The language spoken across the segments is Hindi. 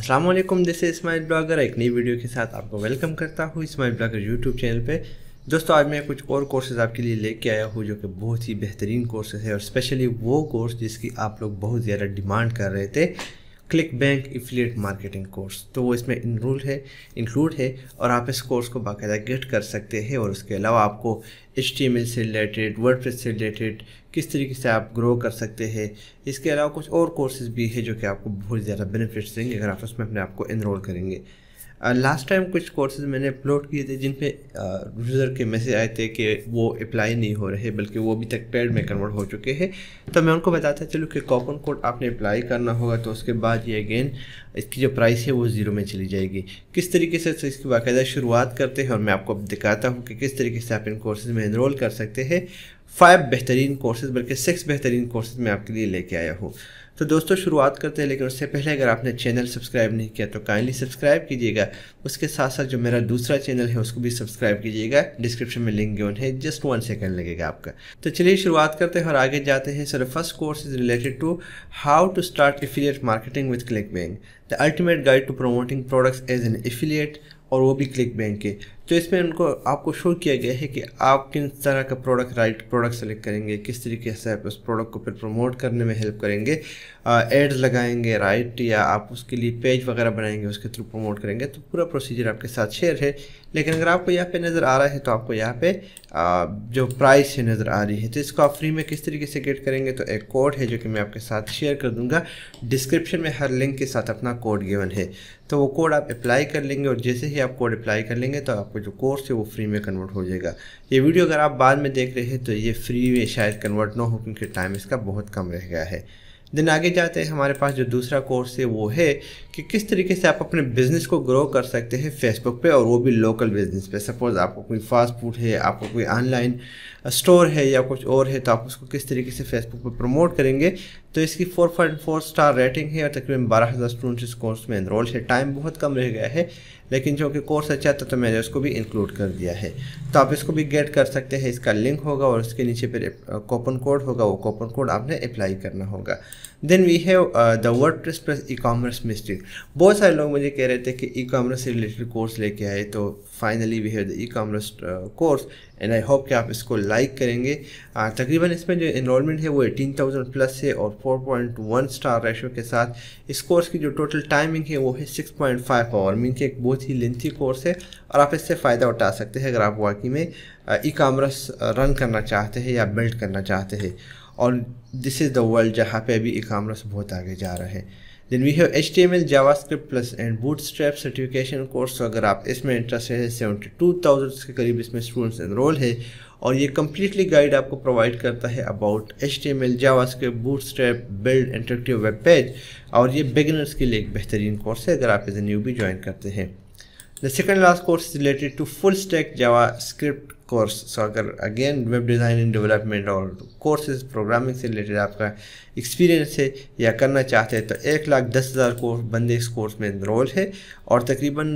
अस्सलाम वालेकुम दिस इज स्माइल ब्लॉगर एक नई वीडियो के साथ आपको वेलकम करता हूँ स्माइल ब्लॉगर यूट्यूब चैनल पे दोस्तों आज मैं कुछ और कोर्सेज आपके लिए लेके आया हूँ जो कि बहुत ही बेहतरीन कोर्सेज है और स्पेशली वो कोर्स जिसकी आप लोग बहुत ज़्यादा डिमांड कर रहे थे ClickBank affiliate marketing course तो वो इसमें इनरोल है इंक्लूड है और आप इस कोर्स को बाकायदा गिफ्ट कर सकते हैं और उसके अलावा आपको एच से रिलेटेड वर्ड से रिलेटेड किस तरीके से आप ग्रो कर सकते हैं इसके अलावा कुछ और कोर्सेज भी है जो कि आपको बहुत ज़्यादा बेनिफिट्स देंगे अगर आप उसमें अपने आप को इनरोल करेंगे लास्ट टाइम कुछ कोर्सेज मैंने अपलोड किए थे जिन पे यूज़र uh, के मैसेज आए थे कि वो अप्लाई नहीं हो रहे बल्कि वो अभी तक पेड में कन्वर्ट हो चुके हैं तो मैं उनको बताता चलो कि कॉपन कोड आपने अप्लाई करना होगा तो उसके बाद ये अगेन इसकी जो प्राइस है वो ज़ीरो में चली जाएगी किस तरीके से तो इसकी बाकायदा शुरुआत करते हैं और मैं आपको दिखाता हूँ कि किस तरीके से आप इन कोर्सेज में इनरोल कर सकते हैं फाइव बेहतरीन कोर्सेज बल्कि सिक्स बेहतरीन कोर्सेज मैं आपके लिए लेके आया हूँ तो दोस्तों शुरुआत करते हैं लेकिन उससे पहले अगर आपने चैनल सब्सक्राइब नहीं किया तो काइंडली सब्सक्राइब कीजिएगा उसके साथ साथ जो मेरा दूसरा चैनल है उसको भी सब्सक्राइब कीजिएगा डिस्क्रिप्शन में लिंक गिवन है जस्ट वन सेकंड लगेगा आपका तो चलिए शुरुआत करते हैं और आगे जाते हैं sir first course is related to how to start affiliate marketing with click the ultimate guide to promoting products as an affiliate और वो भी क्लिक बैंक के तो इसमें उनको आपको शो किया गया है कि आप किन तरह का प्रोडक्ट राइट प्रोडक्ट सेलेक्ट करेंगे किस तरीके से आप उस प्रोडक्ट को फिर प्रमोट करने में हेल्प करेंगे एड्स लगाएंगे राइट या आप उसके लिए पेज वगैरह बनाएंगे उसके थ्रू प्रमोट करेंगे तो पूरा प्रोसीजर आपके साथ शेयर है लेकिन अगर आपको यहाँ पर नज़र आ रहा है तो आपको यहाँ पर जो प्राइस है नज़र आ रही है तो इसको आप फ्री में किस तरीके से गेट करेंगे तो एक कोड है जो कि मैं आपके साथ शेयर कर दूँगा डिस्क्रिप्शन में हर लिंक के साथ अपना कोड गिवन है तो वो कोड आप अप्लाई कर लेंगे और जैसे ही आप कोड अप्लाई कर लेंगे तो आपको जो कोर्स है वो फ्री में कन्वर्ट हो जाएगा ये वीडियो अगर आप बाद में देख रहे हैं तो ये फ्री में शायद कन्वर्ट ना हो क्योंकि टाइम इसका बहुत कम रह गया है दिन आगे जाते हैं हमारे पास जो दूसरा कोर्स है वो है कि किस तरीके से आप अपने बिज़नेस को ग्रो कर सकते हैं फेसबुक पे और वो भी लोकल बिज़नेस पे सपोज़ आपको कोई फास्ट फूड है आपको कोई ऑनलाइन स्टोर है या कुछ और है तो आप उसको किस तरीके से फेसबुक पे प्रमोट करेंगे तो इसकी four point four star rating है और तकरीबन बारह हज़ार स्टूडेंट्स इस कोर्स में इनरोल है टाइम बहुत कम रह गया है लेकिन जो कि कोर्स अच्छा था तो मैंने उसको भी इंक्लूड कर दिया है तो आप इसको भी गेट कर सकते हैं इसका लिंक होगा और उसके नीचे फिर कोपन कोड होगा वो कोपन कोड आपने अप्लाई करना होगा then we have the WordPress plus e commerce mystery बहुत सारे लोग मुझे कह रहे थे कि ई कॉमर्स से रिलेटेड कोर्स लेके आए तो finally we have the e commerce course and I hope कि आप इसको लाइक करेंगे uh, तकरीबन इसमें जो इनरोलमेंट है वो एटीन थाउजेंड प्लस है और four point one star ratio के साथ इस कोर्स की जो टोटल टाइमिंग है वो है सिक्स पॉइंट फाइव और मीन के एक बहुत ही लेंथी कोर्स है और आप इससे फ़ायदा उठा सकते हैं अगर आप वाकई में e uh, commerce run uh, करना चाहते हैं या बिल्ड करना चाहते हैं और दिस इज़ द वर्ल्ड जहाँ पे अभी ई कामर्स बहुत आगे जा रहा है then we have H T M L JavaScript plus and Bootstrap certification course अगर आप इसमें इंटरेस्ट है सेवेंटी टू थाउजेंड के करीब इसमें स्टूडेंट्स इनरोल है और ये कम्प्लीटली गाइड आपको प्रोवाइड करता है about H T M L JavaScript Bootstrap build interactive web page और ये बिगिनर्स के लिए एक बेहतरीन कोर्स है अगर आप एज न्यू भी ज्वाइन करते हैं the second last course related to full stack JavaScript course so अगर again web design and development और कोर्सेज तो प्रोग्रामिंग से रिलेटेड आपका एक्सपीरियंस है या करना चाहते हैं तो एक लाख दस हज़ार कोर्स बंदे इस कोर्स में इनरोल है और तकरीबन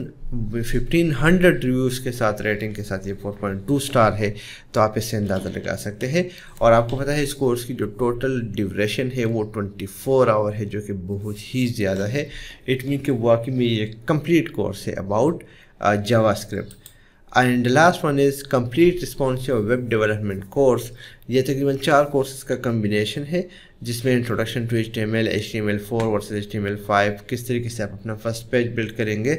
फिफ्टीन हंड्रेड रिव्यूज़ के साथ रेटिंग के साथ ये फोर पॉइंट टू स्टार है तो आप इससे अंदाज़ा लगा सकते हैं और आपको पता है इस कोर्स की जो टोटल ड्यूरेशन है वो ट्वेंटी फोर आवर है जो कि बहुत ही ज़्यादा है इट मीन कि वाकई में ये कम्प्लीट कोर्स है about JavaScript and the last one is complete responsive web development course ये तकरीबन चार कोर्सेज का कम्बिनेशन है जिसमें introduction to H T M L H T M L four versus H T M L five किस तरीके से आप अपना फर्स्ट पेज बिल्ड करेंगे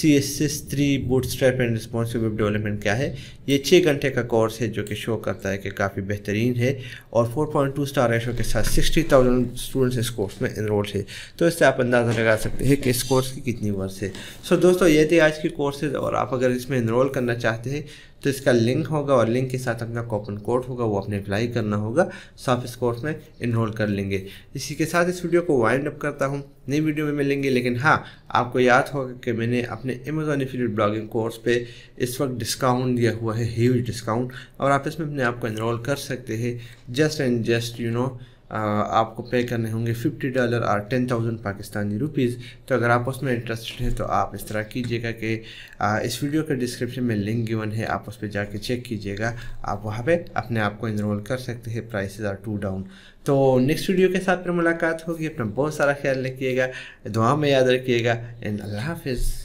C S S three Bootstrap and responsive web development क्या है ये छः घंटे का कोर्स है जो कि शो करता है कि काफ़ी बेहतरीन है और four point two star ratio के साथ सिक्सटी थाउजेंड स्टूडेंट्स इस कोर्स में इनरोल है तो इससे आप अंदाज़ा लगा सकते हैं कि इस कोर्स की कितनी वर्ष है सो so, दोस्तों ये थे आज के कोर्सेज और आप अगर इसमें इनरोल करना चाहते हैं तो इसका लिंक होगा और लिंक के साथ अपना कॉपन कोड होगा वो अपने अप्लाई करना होगा सो तो आप इस कोर्स में इनरोल कर लेंगे इसी के साथ इस वीडियो को वाइंड अप करता हूँ नई वीडियो में मिलेंगे लेकिन हाँ आपको याद होगा कि मैंने अपने अमेजोन एफिलेट ब्लॉगिंग कोर्स पे इस वक्त डिस्काउंट दिया हुआ है ह्यूज डिस्काउंट और आप इसमें अपने आप को इनरोल कर सकते हैं just and just you know आपको पे करने होंगे फिफ्टी डॉलर और टेन थाउजेंड पाकिस्तानी रुपीज़ तो अगर आप उसमें इंटरेस्टेड हैं तो आप इस तरह कीजिएगा कि इस वीडियो के डिस्क्रिप्शन में लिंक गिवन है आप उस पर जाके चेक कीजिएगा आप वहाँ पे अपने आप को इनरोल कर सकते हैं प्राइसेस आर टू डाउन तो नेक्स्ट वीडियो के साथ फिर मुलाकात होगी अपना बहुत सारा ख्याल रखिएगा दुआ में याद रखिएगा एंड अल्लाह हाफिज़